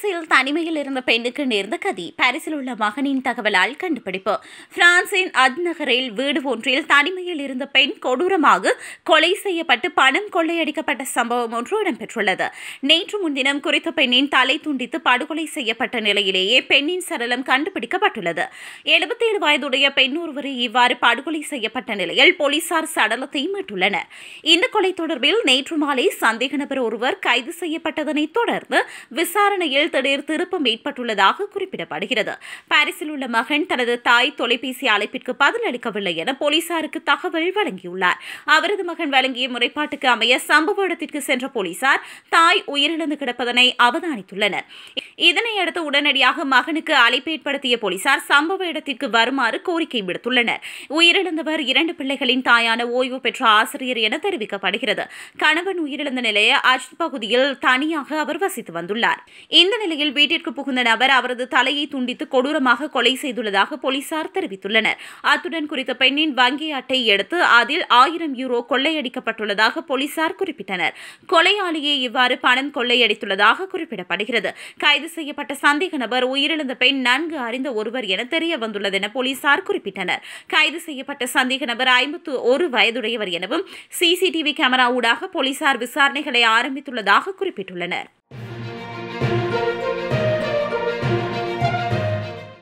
பிரான்சில் தனிமையில் இருந்த பெண்ணுக்கு நேர்ந்த கதி பாரிஸில் உள்ள மகனின் தகவலால் கண்டுபிடிப்பு பிரான்சின் அத் நகரில் வீடு ஒன்றில் தனிமையில் இருந்த பெண் கொடூரமாக கொலை செய்யப்பட்டு பணம் கொள்ளையடிக்கப்பட்ட சம்பவம் ஒன்று இடம்பெற்றுள்ளது நேற்று முன்தினம் குறித்த பெண்ணின் தலை துண்டித்து படுகொலை செய்யப்பட்ட நிலையிலேயே பெண்ணின் சடலம் கண்டுபிடிக்கப்பட்டுள்ளது எழுபத்தி ஏழு வயதுடைய பெண் ஒருவர் இவ்வாறு படுகொலை செய்யப்பட்ட நிலையில் போலீசார் சடலத்தை மீட்டுள்ளனர் இந்த கொலை தொடர்பில் நேற்று மாலை சந்தேக நபர் ஒருவர் கைது செய்யப்பட்டதனை தொடர்ந்து விசாரணையில் விபத்தில் திடீர் திருப்பம் ஏற்பட்டுள்ளதாக குறிப்பிடப்படுகிறது பாரிஸில் உள்ள மகன் தனது தாய் தொலைபேசி அழைப்பிற்கு பதில் அளிக்கவில்லை என போலீசாருக்கு தகவல் வழங்கியுள்ளார் அவரது மகன் வழங்கிய முறைப்பாட்டுக்கு அமைய சம்பவ இடத்திற்கு சென்ற போலீசார் தாய் உயிரிழந்து கிடப்பதனை அவதானித்துள்ளனர் இதனையடுத்து உடனடியாக மகனுக்கு அழைப்பு ஏற்படுத்திய போலீசார் சம்பவ இடத்திற்கு வருமாறு கோரிக்கை விடுத்துள்ளனர் உயிரிழந்தவர் இரண்டு பிள்ளைகளின் தாயான ஓய்வு பெற்ற ஆசிரியர் என தெரிவிக்கப்படுகிறது கணவன் உயிரிழந்த நிலைய அஜ் பகுதியில் தனியாக அவர் வசித்து வந்துள்ளார் இந்த நிலையில் வீட்டிற்கு புகுந்த நபர் அவரது தலையை துண்டித்து கொடூரமாக கொலை செய்துள்ளதாக போலீசார் தெரிவித்துள்ளனர் அத்துடன் குறித்த பெண்ணின் வங்கி அட்டை எடுத்து அதில் ஆயிரம் யூரோ கொள்ளையடிக்கப்பட்டுள்ளதாக போலீசார் குறிப்பிட்டனர் கொலையாளியை இவ்வாறு பணம் கொள்ளையடித்துள்ளதாக குறிப்பிடப்படுகிறது கைது செய்யப்பட்ட சந்தேக நபர் உயிரிழந்த பெண் நன்கு அறிந்த ஒருவர் என தெரிய வந்துள்ளதென போலீசார் குறிப்பிட்டனர் கைது செய்யப்பட்ட சந்தேக நபர் ஐம்பத்து ஒரு வயதுடையவர் எனவும் சிசிடிவி கேமரா ஊடாக போலீசார் விசாரணைகளை ஆரம்பித்துள்ளதாக குறிப்பிட்டுள்ளனர்